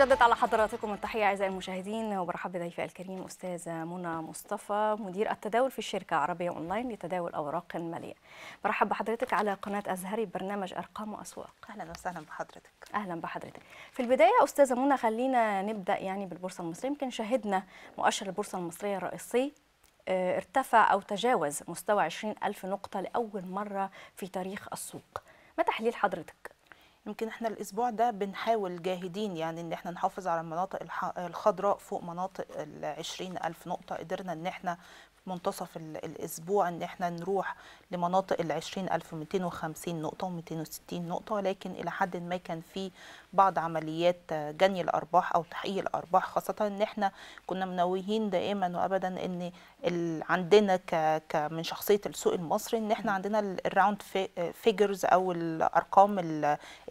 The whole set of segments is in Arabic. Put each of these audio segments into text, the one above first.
بجدد على حضراتكم التحية أعزائي المشاهدين وبرحب بضيفي الكريم أستاذة منى مصطفى مدير التداول في الشركة عربية أونلاين لتداول أوراق ماليه. برحب بحضرتك على قناة أزهري برنامج أرقام وأسواق أهلا وسهلا بحضرتك أهلا بحضرتك في البداية أستاذة منى خلينا نبدأ يعني بالبورصة المصرية يمكن شهدنا مؤشر البورصة المصرية الرئيسي آه، ارتفع أو تجاوز مستوى 20 ألف نقطة لأول مرة في تاريخ السوق ما تحليل حضرتك يمكن احنا الاسبوع ده بنحاول جاهدين يعني ان احنا نحافظ على المناطق الخضراء فوق مناطق ال 20000 نقطه قدرنا ان احنا منتصف الاسبوع ان احنا نروح لمناطق ال 20250 نقطه و 260 نقطه ولكن الى حد ما كان في بعض عمليات جني الارباح او تحقيق الارباح خاصه ان احنا كنا منوهين دائما وابدا ان عندنا ك... من شخصيه السوق المصري ان احنا عندنا الراوند فيجرز او الارقام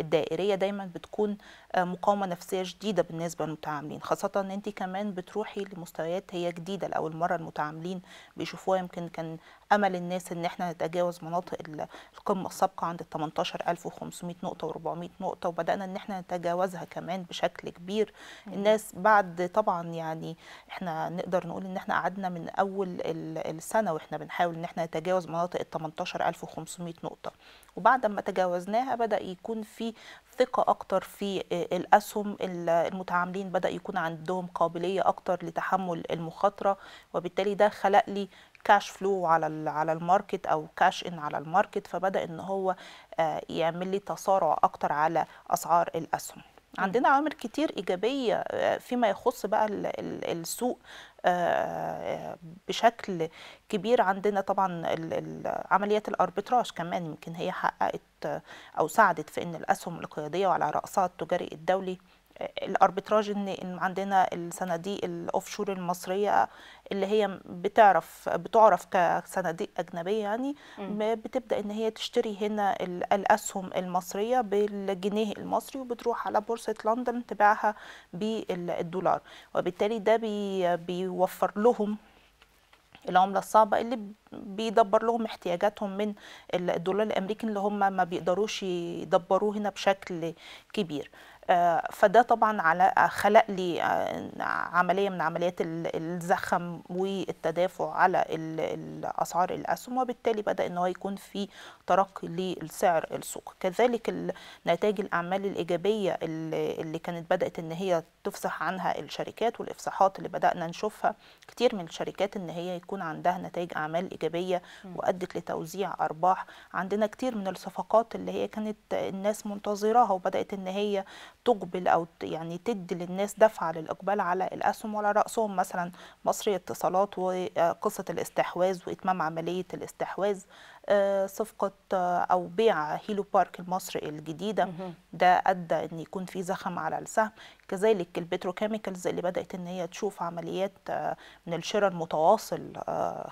الدائريه دايما بتكون مقاومه نفسيه شديده بالنسبه للمتعاملين خاصه ان انت كمان بتروحي لمستويات هي جديده لاول مره المتعاملين بيشوفوها يمكن كان امل الناس ان احنا نتجاوز مناطق القمه السابقه عند 18500 نقطه و400 نقطه وبدانا ان احنا نتجاوزها كمان بشكل كبير الناس بعد طبعا يعني احنا نقدر نقول ان احنا قعدنا من اول السنه واحنا بنحاول ان احنا نتجاوز مناطق ال 18500 نقطه وبعد ما تجاوزناها بدا يكون في ثقه اكتر في آه، الاسهم المتعاملين بدا يكون عندهم قابليه اكتر لتحمل المخاطره وبالتالي ده خلق لي كاش فلو على على الماركت او كاش ان على الماركت فبدا ان هو آه، يعمل لي تسارع اكتر على اسعار الاسهم عندنا عوامل كتير ايجابيه آه، فيما يخص بقى السوق بشكل كبير عندنا طبعا عمليات الاربيتراج كمان يمكن هي حققت او ساعدت في ان الاسهم القياديه وعلى راسها التجاري الدولي الاربيتراج ان عندنا الصناديق الاوفشور المصريه اللي هي بتعرف بتعرف كصناديق اجنبيه يعني بتبدا ان هي تشتري هنا الاسهم المصريه بالجنيه المصري وبتروح على بورصه لندن تبيعها بالدولار وبالتالي ده بيوفر لهم العمله الصعبه اللي بيدبر لهم احتياجاتهم من الدولار الامريكي اللي هم ما بيقدروش يدبروه هنا بشكل كبير آه، فده طبعا على خلق لي آه، عمليه من عمليات الزخم والتدافع على اسعار الاسهم وبالتالي بدا ان هو يكون في ترقي لسعر السوق كذلك نتائج الاعمال الايجابيه اللي كانت بدات ان هي تفصح عنها الشركات والافصاحات اللي بدانا نشوفها كتير من الشركات ان هي يكون عندها نتائج اعمال ايجابيه وادت لتوزيع ارباح عندنا كتير من الصفقات اللي هي كانت الناس منتظراها وبدات ان هي تقبل او يعني تدي للناس دفعه للاقبال على الاسهم وعلى راسهم مثلا مصري اتصالات وقصه الاستحواذ واتمام عمليه الاستحواذ آه، صفقه آه، او بيع هيلو بارك المصري الجديده ده ادى ان يكون في زخم على السهم كذلك البتروكيميكالز اللي بدات ان هي تشوف عمليات آه، من الشراء المتواصل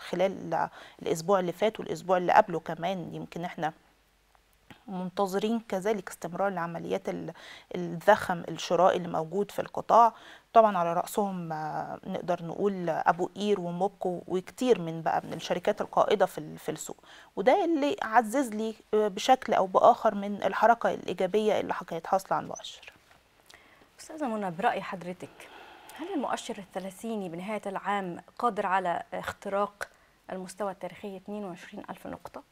خلال الاسبوع اللي فات والاسبوع اللي قبله كمان يمكن احنا منتظرين كذلك استمرار لعمليات الذخم الشراء اللي موجود في القطاع طبعا على رأسهم آه، نقدر نقول أبو قير وموبكو وكتير من بقى من الشركات القائدة في في السوق وده اللي عزز لي آه، بشكل أو بآخر من الحركة الإيجابية اللي كانت حاصلة على المؤشر أستاذة منى برأي حضرتك هل المؤشر الثلاثيني بنهاية العام قادر على اختراق المستوى التاريخي 22000 نقطة؟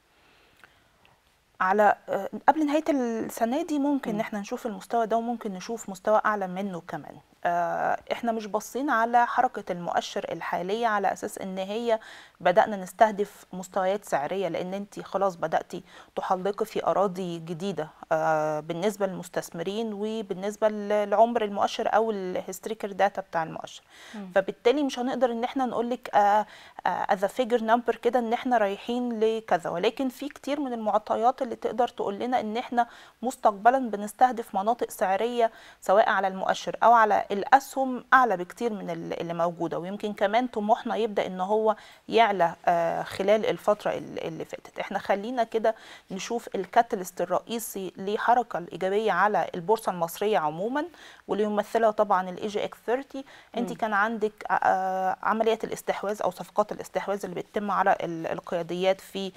على آه، قبل نهايه السنه دي ممكن ان احنا نشوف المستوى ده وممكن نشوف مستوى اعلى منه كمان آه، احنا مش باصين على حركه المؤشر الحاليه على اساس ان هي بدانا نستهدف مستويات سعريه لان انت خلاص بداتي تحلقي في اراضي جديده آه، بالنسبه للمستثمرين وبالنسبه لعمر المؤشر او الهستريكر داتا بتاع المؤشر م. فبالتالي مش هنقدر ان احنا نقول لك اذا فيجر نمبر كده ان احنا رايحين لكذا ولكن في كتير من المعطيات اللي تقدر تقول لنا ان احنا مستقبلا بنستهدف مناطق سعريه سواء على المؤشر او على الاسهم اعلى بكتير من اللي موجوده ويمكن كمان طموحنا يبدا ان هو يعلى آه، خلال الفتره اللي فاتت احنا خلينا كده نشوف الكاتلست الرئيسي لحركه الايجابيه على البورصه المصريه عموما واللي يمثلها طبعا الاي جي اكس 30 انت كان عندك آه، آه، عمليات الاستحواذ او صفقات الاستحواذ اللي بتتم على القياديات في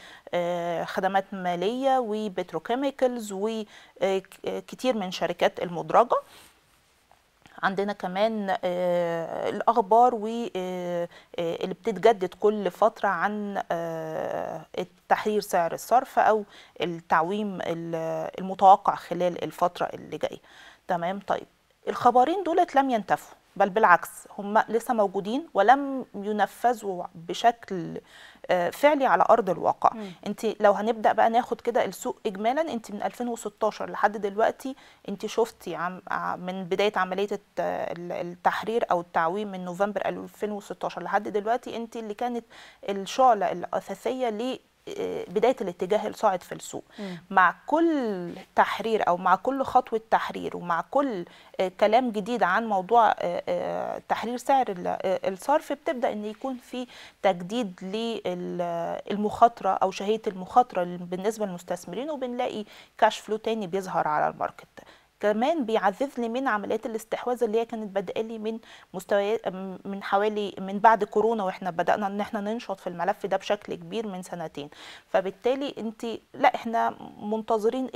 خدمات ماليه وبتروكيميكلز وكتير من شركات المدرجه عندنا كمان آه، الاخبار واللي آه، آه، بتتجدد كل فتره عن تحرير سعر الصرف او التعويم المتوقع خلال الفتره اللي جايه تمام طيب الخبرين دولت لم ينتفوا بل بالعكس هم لسه موجودين ولم ينفذوا بشكل فعلي على ارض الواقع انت لو هنبدا بقى ناخد كده السوق اجمالا انت من 2016 لحد دلوقتي انت شفتي عم من بدايه عمليه التحرير او التعويم من نوفمبر 2016 لحد دلوقتي انت اللي كانت الشعله الاساسيه بدايه الاتجاه الصاعد في السوق مع كل تحرير او مع كل خطوه تحرير ومع كل آه، كلام جديد عن موضوع آه، آه، تحرير سعر الصرف بتبدا ان يكون في تجديد للمخاطره او شهيه المخاطره بالنسبه للمستثمرين وبنلاقي كاش فلو تاني بيظهر على الماركت كمان بيعزز لي من عمليات الاستحواذ اللي هي كانت بادئه لي من مستويات من حوالي من بعد كورونا واحنا بدانا ان احنا ننشط في الملف ده بشكل كبير من سنتين فبالتالي انت لا احنا منتظرين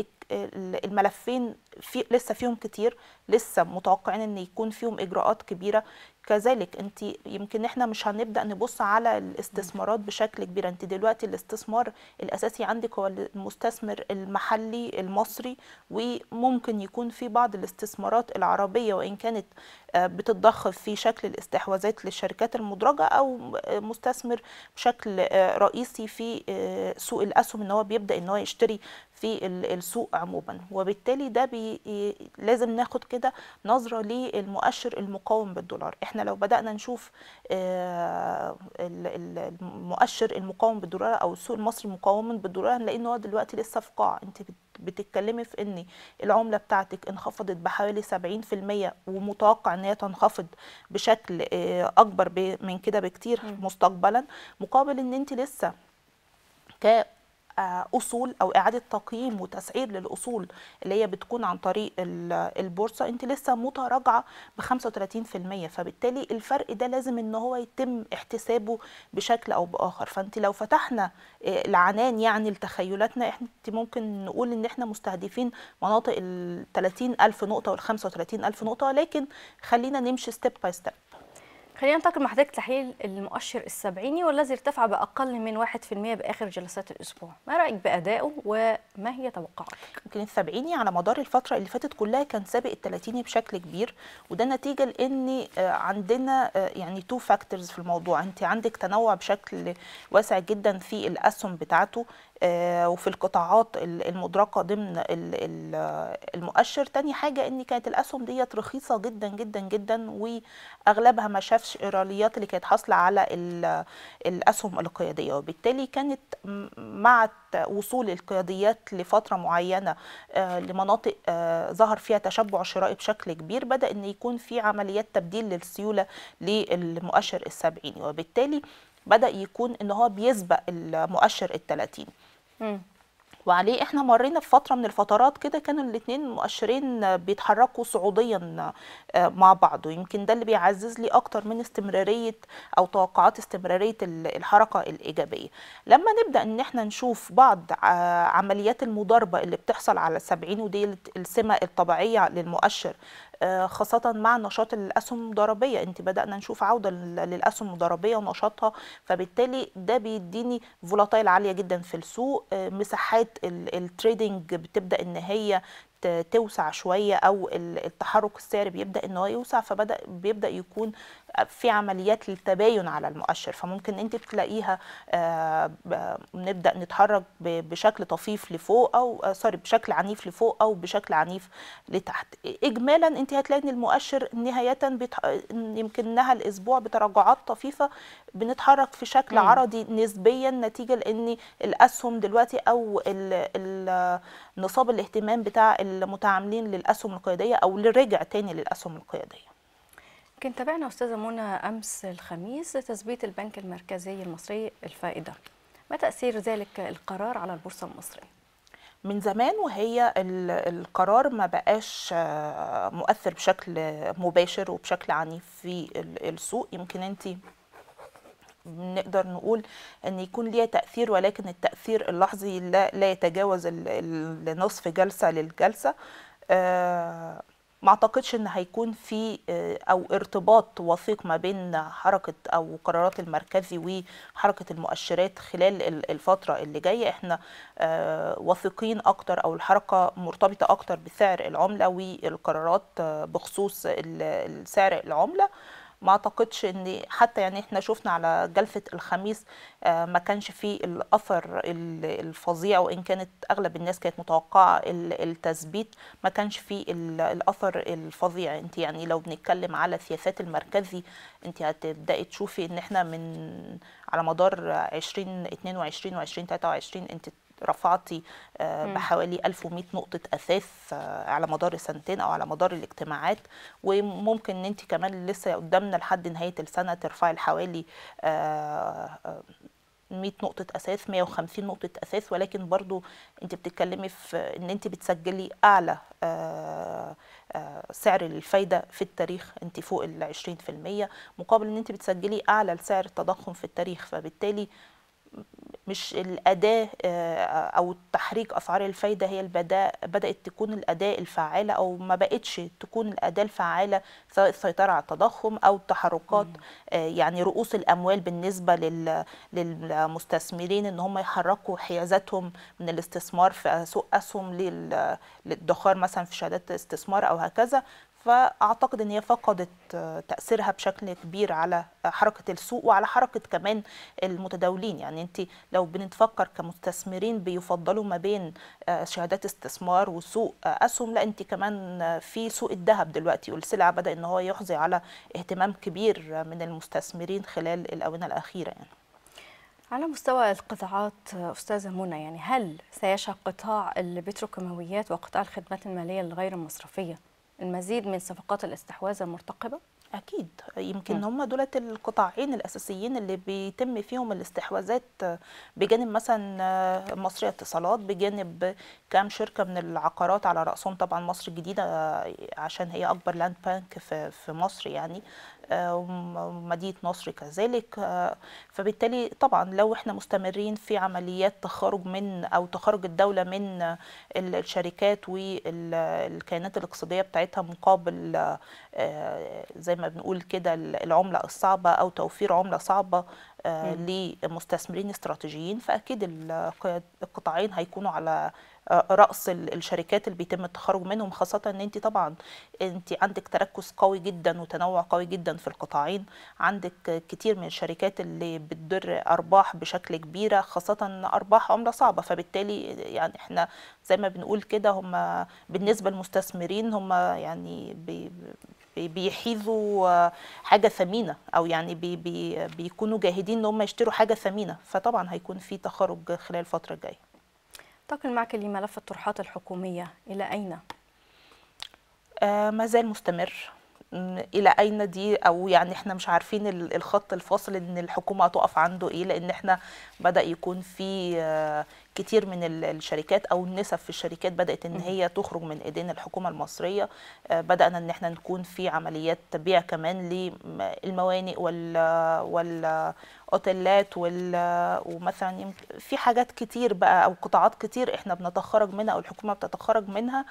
الملفين في لسه فيهم كتير لسه متوقعين ان يكون فيهم اجراءات كبيره كذلك انت يمكن احنا مش هنبدا نبص على الاستثمارات بشكل كبير انت دلوقتي الاستثمار الاساسي عندك هو المستثمر المحلي المصري وممكن يكون في بعض الاستثمارات العربيه وان كانت آه، بتتضخ في شكل الاستحواذات للشركات المدرجه او آه، مستثمر بشكل آه، رئيسي في سوق الاسهم ان هو بيبدا ان هو يشتري في السوق عموما وبالتالي ده بي لازم ناخد كده نظره للمؤشر المقاوم بالدولار احنا لو بدانا نشوف آه، المؤشر المقاوم بالدولار او السوق المصري مقاوم بالدولار هنلاقي ان هو دلوقتي لسه في قاع انت بتتكلمي في ان العمله بتاعتك انخفضت بحوالي 70% ومتوقع ان هي تنخفض بشكل آه، اكبر من كده بكتير مستقبلا مقابل ان انت لسه ك آه، اصول او اعاده تقييم وتسعير للاصول اللي هي بتكون عن طريق البورصه انت لسه متراجعه ب 35% فبالتالي الفرق ده لازم ان هو يتم احتسابه بشكل او باخر فانت لو فتحنا آه، العنان يعني لتخيلاتنا احنا ممكن نقول ان احنا مستهدفين مناطق ال 30000 نقطه وال 35000 نقطه لكن خلينا نمشي ستيب باي ستيب خلينا ننتقل مع حضرتك تحليل المؤشر السبعيني والذي ارتفع باقل من 1% باخر جلسات الاسبوع، ما رايك بادائه وما هي توقعاتك؟ يمكن السبعيني على مدار الفتره اللي فاتت كلها كان سابق ال بشكل كبير وده نتيجه لان آه، عندنا آه، يعني تو فاكتورز في الموضوع، انت عندك تنوع بشكل واسع جدا في الاسهم بتاعته آه، وفي القطاعات المدركه ضمن المؤشر تاني حاجه ان كانت الاسهم ديت رخيصه جدا جدا جدا واغلبها ما شافش ايراليات اللي كانت حاصله على الاسهم القياديه وبالتالي كانت مع وصول القياديات لفتره معينه آه، لمناطق آه، ظهر فيها تشبع شرائي بشكل كبير بدا ان يكون في عمليات تبديل للسيوله للمؤشر السبعيني وبالتالي بدا يكون ان هو بيسبق المؤشر الثلاثين وعليه احنا مرينا في فتره من الفترات كده كانوا الاثنين مؤشرين بيتحركوا صعوديا آه، مع بعض ويمكن ده اللي بيعزز لي اكتر من استمراريه او توقعات استمراريه الحركه الايجابيه لما نبدا ان احنا نشوف بعض آه، عمليات المضاربه اللي بتحصل على 70 ودي السمه الطبيعيه للمؤشر آه، خاصه مع نشاط الاسهم الضريبيه انت بدانا نشوف عوده للاسهم الضريبيه ونشاطها فبالتالي ده بيديني فولاتايل عاليه جدا في السوق آه، مساحات التريدنج بتبدا ان هي توسع شويه او التحرك السعري بيبدا ان هو يوسع فبدا بيبدا يكون في عمليات للتباين على المؤشر فممكن انت تلاقيها آه، نبدا نتحرك بشكل طفيف لفوق او سوري آه، بشكل عنيف لفوق او بشكل عنيف لتحت اجمالا انت هتلاقي ان المؤشر نهايه بتح... يمكنها الاسبوع بتراجعات طفيفه بنتحرك في شكل مم. عرضي نسبيا نتيجه لان الاسهم دلوقتي او ال... ال... نصاب الاهتمام بتاع المتعاملين للاسهم القياديه او اللي رجع تاني للاسهم القياديه كنت تابعنا استاذه منى امس الخميس تثبيت البنك المركزي المصري الفائده ما تاثير ذلك القرار على البورصه المصريه من زمان وهي القرار ما بقاش آه، مؤثر بشكل مباشر وبشكل عنيف في السوق يمكن انت نقدر نقول ان يكون ليها تاثير ولكن التاثير اللحظي لا, يتجاوز النصف جلسه للجلسه آه، ما اعتقدش ان هيكون في آه، او ارتباط وثيق ما بين حركه او قرارات المركزي وحركه المؤشرات خلال الفتره اللي جايه احنا آه، واثقين اكتر او الحركه مرتبطه اكتر بسعر العمله والقرارات آه، بخصوص سعر العمله ما اعتقدش ان حتى يعني احنا شفنا على جلسه الخميس آه، ما كانش فيه الاثر الفظيع وان كانت اغلب الناس كانت متوقعه التثبيت ما كانش فيه الاثر الفظيع انت يعني لو بنتكلم على سياسات المركزي انت هتبداي تشوفي ان احنا من على مدار 2022 و 2023 انت رفعتي آه، بحوالي 1100 نقطة أساس آه، على مدار السنتين أو على مدار الاجتماعات وممكن إن أنت كمان لسه قدامنا لحد نهاية السنة ترفعي حوالي 100 آه، نقطة أساس 150 نقطة أساس ولكن برضو أنت بتتكلمي في أن أنت بتسجلي أعلى سعر الفايدة في التاريخ أنت فوق ال 20% مقابل أن أنت بتسجلي أعلى سعر التضخم في التاريخ فبالتالي مش الاداه آه، او تحريك اسعار الفايده هي البداء بدات تكون الاداه الفعاله او ما بقتش تكون الاداه الفعاله سواء السيطره على التضخم او تحركات آه، يعني رؤوس الاموال بالنسبه للمستثمرين ان هم يحركوا حيازاتهم من الاستثمار في سوق اسهم للادخار مثلا في شهادات استثمار او هكذا فاعتقد ان هي فقدت تاثيرها بشكل كبير على حركه السوق وعلى حركه كمان المتداولين يعني انت لو بنتفكر كمستثمرين بيفضلوا ما بين آه، شهادات استثمار وسوق آه، اسهم لا انت كمان في سوق الذهب دلوقتي والسلع بدا ان هو يحظي على اهتمام كبير من المستثمرين خلال الاونه الاخيره يعني على مستوى القطاعات استاذه منى يعني هل سيشهد قطاع البتروكيماويات وقطاع الخدمات الماليه الغير المصرفيه المزيد من صفقات الاستحواذ المرتقبه اكيد يمكن هم دولت القطاعين الاساسيين اللي بيتم فيهم الاستحواذات بجانب مثلا آه، مصري اتصالات بجانب كام شركه من العقارات على راسهم طبعا مصر الجديده آه، عشان هي اكبر لاند بانك في مصر يعني آه، ومدينة نصر كذلك آه، فبالتالي طبعا لو احنا مستمرين في عمليات تخرج من أو تخرج الدولة من الشركات والكيانات الاقتصادية بتاعتها مقابل آه، زي ما بنقول كده العملة الصعبة أو توفير عملة صعبة آه، لمستثمرين استراتيجيين فاكيد القطاعين هيكونوا على آه، راس الشركات اللي بيتم التخرج منهم خاصه ان انت طبعا انت عندك تركز قوي جدا وتنوع قوي جدا في القطاعين عندك كتير من الشركات اللي بتدر ارباح بشكل كبيره خاصه ارباح عمله صعبه فبالتالي يعني احنا زي ما بنقول كده هم بالنسبه للمستثمرين هم يعني بي بيحيزوا حاجه ثمينه او يعني بي بي بيكونوا جاهدين محتاجين ان هم يشتروا حاجه ثمينه فطبعا هيكون في تخرج خلال الفتره الجايه تقل معك لملف الطروحات الحكوميه الى اين آه ما زال مستمر الى اين دي او يعني احنا مش عارفين الخط الفاصل ان الحكومه هتقف عنده ايه لان احنا بدا يكون في آه، كتير من الشركات او النسب في الشركات بدات ان هي تخرج من ايدين الحكومه المصريه آه، بدانا ان احنا نكون في عمليات بيع كمان للموانئ وال والاوتيلات وال ومثلا في حاجات كتير بقى او قطاعات كتير احنا بنتخرج منها او الحكومه بتتخرج منها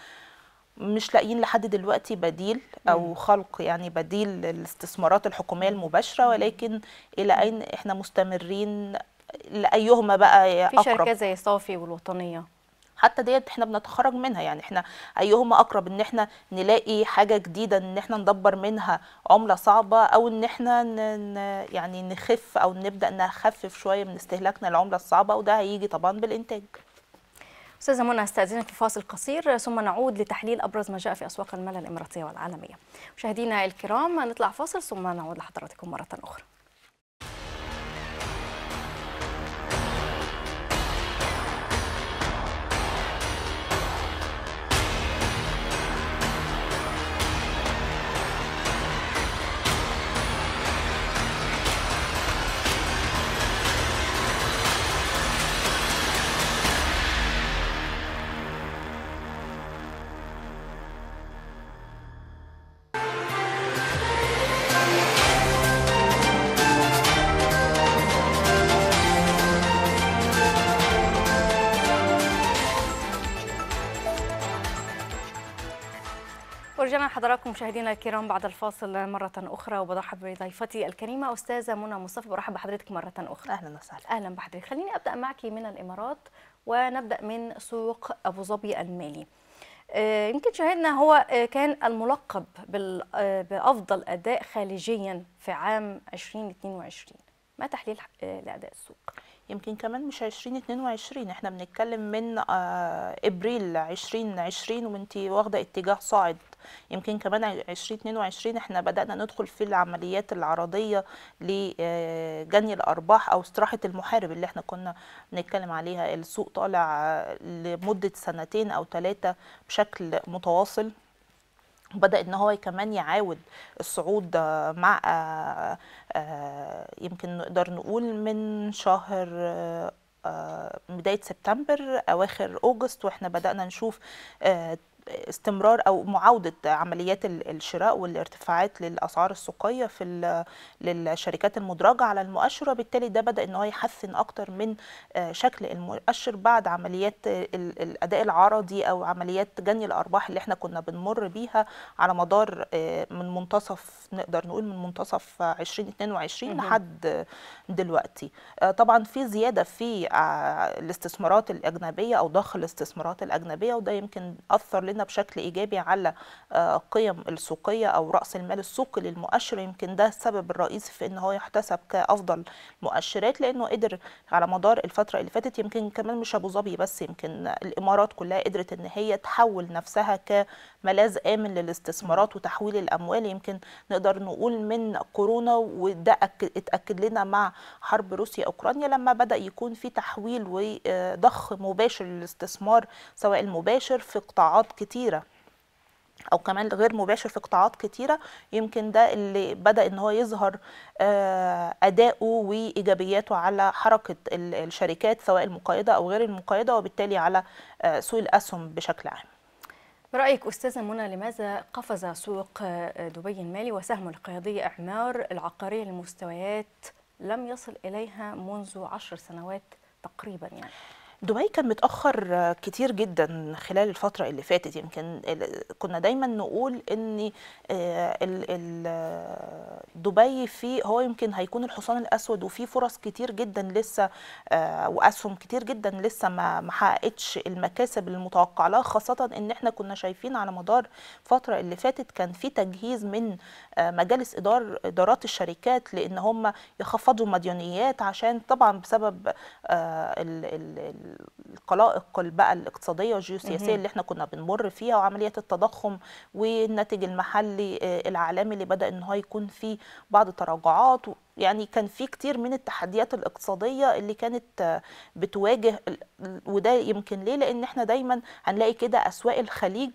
مش لاقيين لحد دلوقتي بديل او خلق يعني بديل للاستثمارات الحكوميه المباشره ولكن الى اين احنا مستمرين لايهما بقى اقرب في شركات زي صافي والوطنيه حتى ديت احنا بنتخرج منها يعني احنا ايهما اقرب ان احنا نلاقي حاجه جديده ان احنا ندبر منها عمله صعبه او ان احنا يعني نخف او نبدا نخفف شويه من استهلاكنا للعمله الصعبه وده هيجي طبعا بالانتاج استاذه منى استاذنك في فاصل قصير ثم نعود لتحليل ابرز ما جاء في اسواق المال الاماراتيه والعالميه مشاهدينا الكرام نطلع فاصل ثم نعود لحضراتكم مره اخرى مشاهدينا الكرام بعد الفاصل مرة أخرى وبرحب بضيفتي الكريمة أستاذة منى مصطفى برحب بحضرتك مرة أخرى أهلا وسهلا أهلا بحضرتك خليني أبدأ معك من الإمارات ونبدأ من سوق أبو ظبي المالي آه، يمكن شاهدنا هو آه، كان الملقب آه، بأفضل أداء خارجيا في عام 2022 ما تحليل لأداء السوق؟ يمكن كمان مش 2022 احنا بنتكلم من آه، ابريل 2020 وانت واخده اتجاه صاعد يمكن كمان 2022 احنا بدانا ندخل في العمليات العرضيه لجني آه، الارباح او استراحه المحارب اللي احنا كنا بنتكلم عليها السوق طالع لمده سنتين او ثلاثه بشكل متواصل وبدا ان هو كمان يعاود الصعود آه، مع آه، آه، يمكن نقدر نقول من شهر بدايه سبتمبر اواخر اوجست واحنا بدانا نشوف استمرار او معاوده عمليات الشراء والارتفاعات للاسعار السوقيه في للشركات المدرجه على المؤشر وبالتالي ده بدا ان هو يحسن اكتر من آه، شكل المؤشر بعد عمليات الاداء العرضي او عمليات جني الارباح اللي احنا كنا بنمر بيها على مدار آه، من منتصف نقدر نقول من منتصف 2022 لحد دلوقتي آه، طبعا في زياده في الاستثمارات الاجنبيه او ضخ الاستثمارات الاجنبيه وده يمكن اثر لنا ساعدنا بشكل ايجابي على آه، قيم السوقيه او راس المال السوقي للمؤشر يمكن ده السبب الرئيسي في ان هو يحتسب كافضل مؤشرات لانه قدر على مدار الفتره اللي فاتت يمكن كمان مش ابو ظبي بس يمكن الامارات كلها قدرت ان هي تحول نفسها ك ملاذ امن للاستثمارات وتحويل الاموال يمكن نقدر نقول من كورونا وده اتاكد لنا مع حرب روسيا اوكرانيا لما بدا يكون في تحويل وضخ آه، مباشر للاستثمار سواء المباشر في قطاعات كتيره او كمان غير مباشر في قطاعات كتيره يمكن ده اللي بدا ان هو يظهر آه، اداؤه وايجابياته على حركه الشركات سواء المقيده او غير المقيده وبالتالي على آه، سوق الاسهم بشكل عام برأيك أستاذة منى لماذا قفز سوق دبي المالي وسهم القيادية إعمار العقارية لمستويات لم يصل إليها منذ عشر سنوات تقريبا يعني؟ دبي كان متاخر كتير جدا خلال الفتره اللي فاتت يمكن كنا دايما نقول ان آه، دبي في هو يمكن هيكون الحصان الاسود وفي فرص كتير جدا لسه آه، واسهم كتير جدا لسه ما محققتش حققتش المكاسب المتوقع لها خاصه ان احنا كنا شايفين على مدار الفتره اللي فاتت كان في تجهيز من آه، مجالس ادار ادارات الشركات لان هم يخفضوا مديونيات عشان طبعا بسبب ال القلائق بقى الاقتصاديه والجيوسياسيه اللي احنا كنا بنمر فيها وعمليه التضخم والناتج المحلي آه، العالمي اللي بدا ان هو يكون فيه بعض التراجعات يعني كان في كتير من التحديات الاقتصاديه اللي كانت آه، بتواجه وده يمكن ليه لان احنا دايما هنلاقي كده اسواق الخليج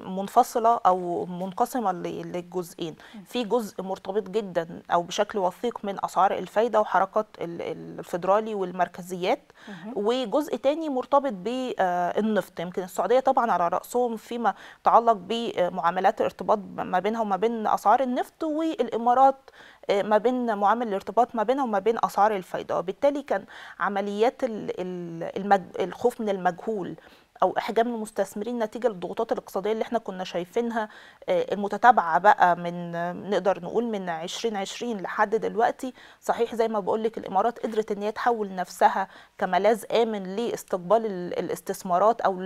منفصله او منقسمه للجزئين في جزء مرتبط جدا او بشكل وثيق من اسعار الفايده وحركات الفدرالي والمركزيات وجزء تاني مرتبط بالنفط آه، يمكن السعوديه طبعا على راسهم فيما يتعلق بمعاملات آه، الارتباط ما بينها وما بين اسعار النفط والامارات آه، ما بين معامل الارتباط ما بينها وما بين اسعار الفايده وبالتالي كان عمليات الخوف من المجهول او احجام المستثمرين نتيجه للضغوطات الاقتصاديه اللي احنا كنا شايفينها آه، المتتابعه بقى من نقدر نقول من 2020 لحد دلوقتي صحيح زي ما بقول لك الامارات قدرت ان هي تحول نفسها كملاذ امن لاستقبال الاستثمارات او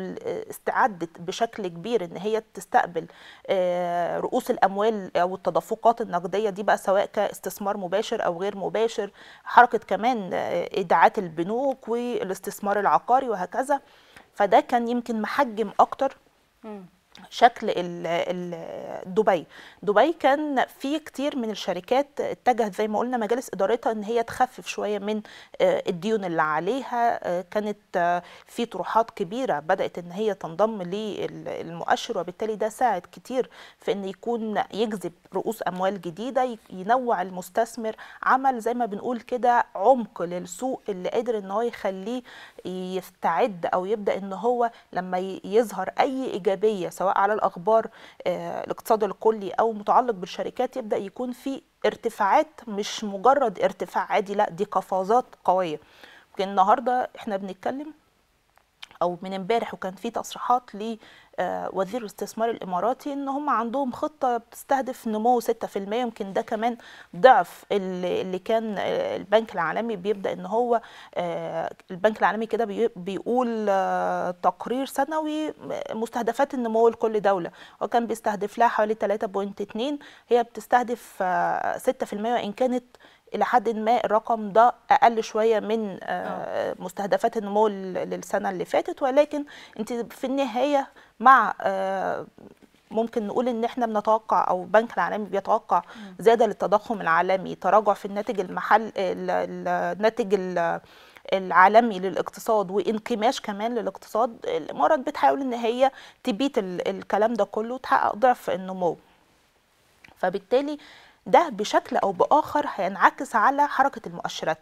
استعدت بشكل كبير ان هي تستقبل آه، رؤوس الاموال او التدفقات النقديه دي بقى سواء كاستثمار مباشر او غير مباشر حركه كمان ايداعات آه، البنوك والاستثمار العقاري وهكذا فده كان يمكن محجم اكتر مم. شكل دبي دبي كان في كتير من الشركات اتجهت زي ما قلنا مجالس ادارتها ان هي تخفف شويه من آه، الديون اللي عليها آه، كانت آه، في طروحات كبيره بدات ان هي تنضم للمؤشر وبالتالي ده ساعد كتير في ان يكون يجذب رؤوس اموال جديده ينوع المستثمر عمل زي ما بنقول كده عمق للسوق اللي قادر ان هو يخليه يستعد او يبدا ان هو لما يظهر اي ايجابيه سواء على الاخبار آه، الاقتصاد الكلي او متعلق بالشركات يبدا يكون في ارتفاعات مش مجرد ارتفاع عادي لا دي قفازات قويه يمكن النهارده احنا بنتكلم او من امبارح وكان في تصريحات آه، وزير الاستثمار الاماراتي ان هم عندهم خطه بتستهدف نمو 6% يمكن ده كمان ضعف اللي كان آه، البنك العالمي بيبدا ان هو آه، البنك العالمي كده بيقول تقرير سنوي مستهدفات النمو لكل دوله وكان بيستهدف لها حوالي 3.2 هي بتستهدف 6% وان كانت الى حد ما الرقم ده اقل شويه من مستهدفات النمو للسنه اللي فاتت ولكن انت في النهايه مع آه، ممكن نقول ان احنا بنتوقع او البنك العالمي بيتوقع زياده للتضخم العالمي تراجع في الناتج المحل الناتج العالمي للاقتصاد وانكماش كمان للاقتصاد الامارات بتحاول ان هي تبيت الكلام ده كله وتحقق ضعف النمو فبالتالي ده بشكل او باخر هينعكس على حركه المؤشرات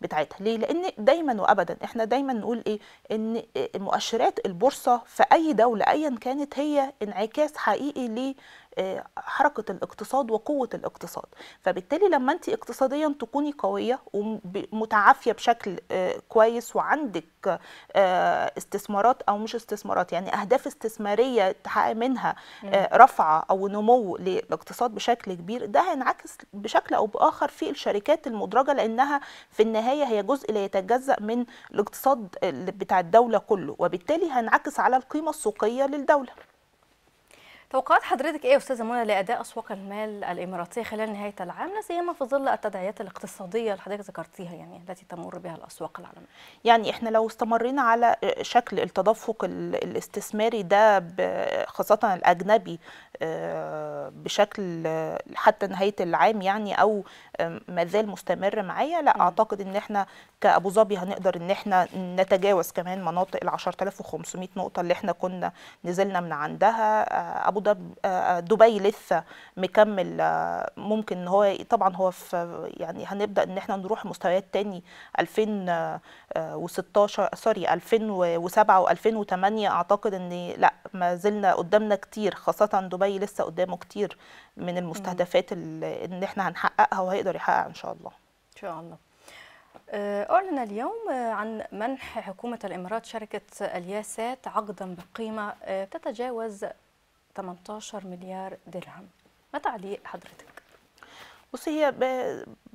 بتاعتها ليه لان دايما وابدا احنا دايما نقول ايه ان مؤشرات البورصه في اي دوله ايا كانت هي انعكاس حقيقي آه، حركه الاقتصاد وقوه الاقتصاد فبالتالي لما انت اقتصاديا تكوني قويه ومتعافيه بشكل آه، كويس وعندك آه، استثمارات او مش استثمارات يعني اهداف استثماريه تحقق منها رفعه او نمو للاقتصاد بشكل كبير ده هينعكس بشكل او باخر في الشركات المدرجه لانها في النهايه هي جزء لا يتجزا من الاقتصاد بتاع الدوله كله وبالتالي هينعكس على القيمه السوقيه للدوله توقعات حضرتك ايه يا استاذه منى لاداء اسواق المال الاماراتيه خلال نهايه العام لا سيما في ظل التداعيات الاقتصاديه اللي حضرتك ذكرتيها يعني التي تمر بها الاسواق العالميه يعني احنا لو استمرينا على شكل التدفق الاستثماري ده خاصه الاجنبي آه، بشكل حتى نهايه العام يعني او آه، ما زال مستمر معايا لا اعتقد ان احنا كابو ظبي هنقدر ان احنا نتجاوز كمان مناطق ال 10500 نقطه اللي احنا كنا نزلنا من عندها آه، ابو آه، آه، دبي لسه مكمل آه، ممكن ان هو طبعا هو في يعني هنبدا ان احنا نروح مستويات تاني 2016 سوري 2007 و2008 اعتقد ان لا ما زلنا قدامنا كتير خاصه دبي لسه قدامه كتير من المستهدفات اللي ان احنا هنحققها وهيقدر يحققها ان شاء الله ان شاء الله أعلن اليوم عن منح حكومة الإمارات شركة الياسات عقدا بقيمة تتجاوز 18 مليار درهم ما تعليق حضرتك بصي هي ب...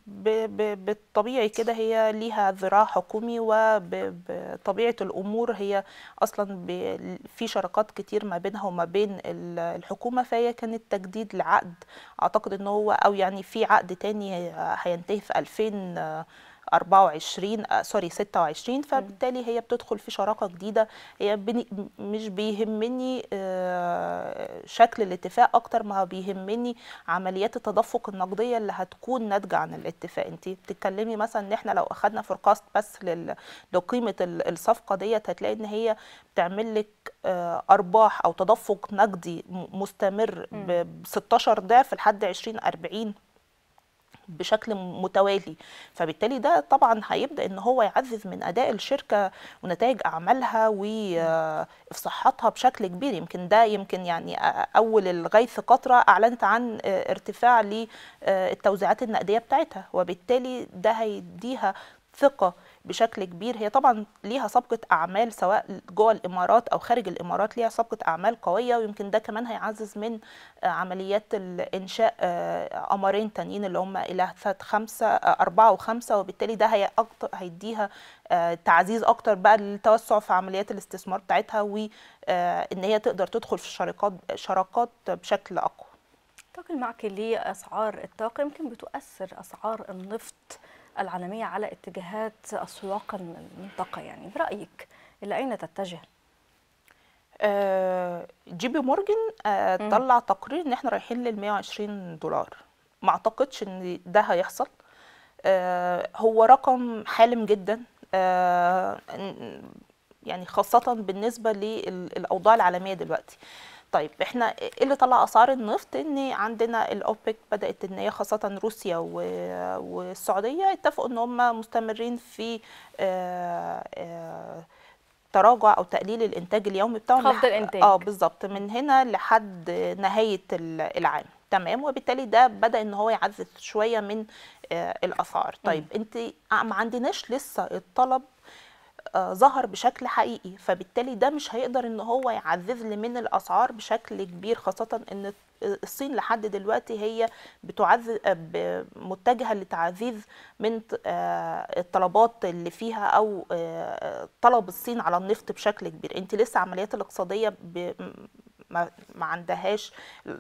ب... ب... بالطبيعي كده هي ليها ذراع حكومي وبطبيعه الامور هي اصلا ب... في شراكات كتير ما بينها وما بين الحكومه فهي كانت تجديد لعقد اعتقد ان هو او يعني في عقد تاني هينتهي في 2000 24 آه، سوري 26 فبالتالي هي بتدخل في شراكه جديده هي مش بيهمني آه، شكل الاتفاق اكتر ما بيهمني عمليات التدفق النقديه اللي هتكون ناتجه عن الاتفاق انت بتتكلمي مثلا ان احنا لو اخذنا فوركاست بس لقيمه الصفقه ديت هتلاقي ان هي بتعمل لك آه، ارباح او تدفق نقدي مستمر ب 16 ضعف لحد 2040 بشكل متوالي فبالتالي ده طبعا هيبدا ان هو يعزز من اداء الشركه ونتائج اعمالها وافصاحاتها آه، بشكل كبير يمكن ده يمكن يعني اول الغيث قطره اعلنت عن آه، ارتفاع للتوزيعات آه، النقديه بتاعتها وبالتالي ده هيديها ثقه بشكل كبير هي طبعا ليها سابقه اعمال سواء جوه الامارات او خارج الامارات ليها سابقه اعمال قويه ويمكن ده كمان هيعزز من آه، عمليات الانشاء آه، قمرين تانيين اللي هم الى خمسه آه، اربعه وخمسه وبالتالي ده هي هيديها تعزيز اكتر بقى للتوسع في عمليات الاستثمار بتاعتها وان هي تقدر تدخل في الشركات شراكات بشكل اقوى معك ليه لأسعار الطاقة يمكن بتؤثر أسعار النفط العالمية على اتجاهات أسواق المنطقة يعني برأيك إلى أين تتجه؟ آه، جي بي مورجن آه، طلع تقرير ان احنا رايحين لل 120 دولار ما اعتقدش ان ده هيحصل آه، هو رقم حالم جدا يعني خاصة بالنسبة للأوضاع العالمية دلوقتي طيب احنا ايه اللي طلع اسعار النفط ان عندنا الاوبك بدات ان هي خاصه روسيا والسعوديه اتفقوا ان هم مستمرين في آه، آه، تراجع او تقليل الانتاج اليومي بتاعهم خفض الانتاج اه بالظبط من هنا لحد نهايه العام تمام وبالتالي ده بدا ان هو يعزز شويه من آه، الاسعار طيب انت ما عندناش لسه الطلب آه، ظهر بشكل حقيقي فبالتالي ده مش هيقدر ان هو يعزز من الاسعار بشكل كبير خاصه ان الصين لحد دلوقتي هي بتعزز آه، متجهه لتعزيز من آه، الطلبات اللي فيها او طلب الصين على النفط بشكل كبير انت لسه عمليات الاقتصاديه ما, عندهاش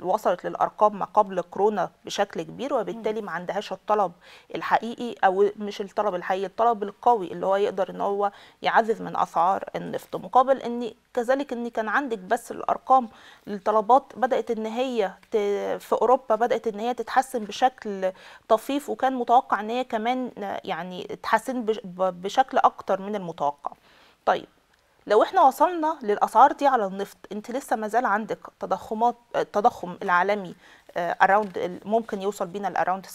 وصلت للارقام ما قبل كورونا بشكل كبير وبالتالي ما عندهاش الطلب الحقيقي او مش الطلب الحقيقي الطلب القوي اللي هو يقدر ان هو يعزز من اسعار النفط مقابل ان كذلك ان كان عندك بس الارقام الطلبات بدات ان هي في اوروبا بدات ان هي تتحسن بشكل طفيف وكان متوقع ان هي كمان يعني تحسن بشكل اكتر من المتوقع طيب لو احنا وصلنا للاسعار دي على النفط انت لسه ما زال عندك تضخمات التضخم العالمي اراوند آه، ممكن يوصل بينا لاراوند 6%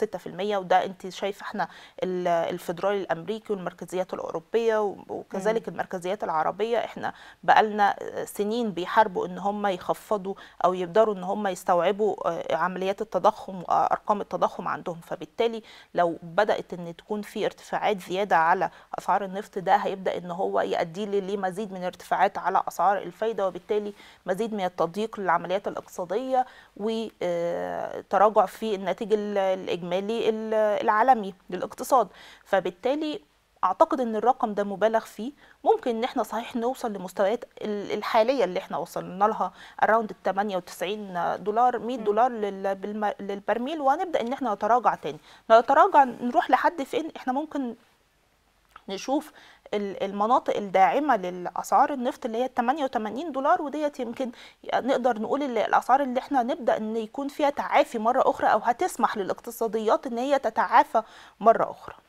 وده انت شايفه احنا الفدرالي الامريكي والمركزيات الاوروبيه وكذلك المركزيات العربيه احنا بقالنا سنين بيحاربوا ان هم يخفضوا او يقدروا ان هم يستوعبوا آه، عمليات التضخم وارقام آه، التضخم عندهم فبالتالي لو بدات ان تكون في ارتفاعات زياده على اسعار النفط ده هيبدا ان هو يؤدي لمزيد من ارتفاعات على اسعار الفايده وبالتالي مزيد من التضييق للعمليات الاقتصاديه و تراجع في الناتج الاجمالي العالمي للاقتصاد فبالتالي اعتقد ان الرقم ده مبالغ فيه ممكن ان احنا صحيح نوصل لمستويات الحاليه اللي احنا وصلنا لها اراوند 98 دولار 100 دولار للبرميل وهنبدا ان احنا نتراجع تاني نتراجع نروح لحد فين احنا ممكن نشوف المناطق الداعمه لاسعار النفط اللي هي 88 دولار وديت يمكن نقدر نقول الاسعار اللي احنا نبدا ان يكون فيها تعافي مره اخرى او هتسمح للاقتصاديات ان هي تتعافى مره اخرى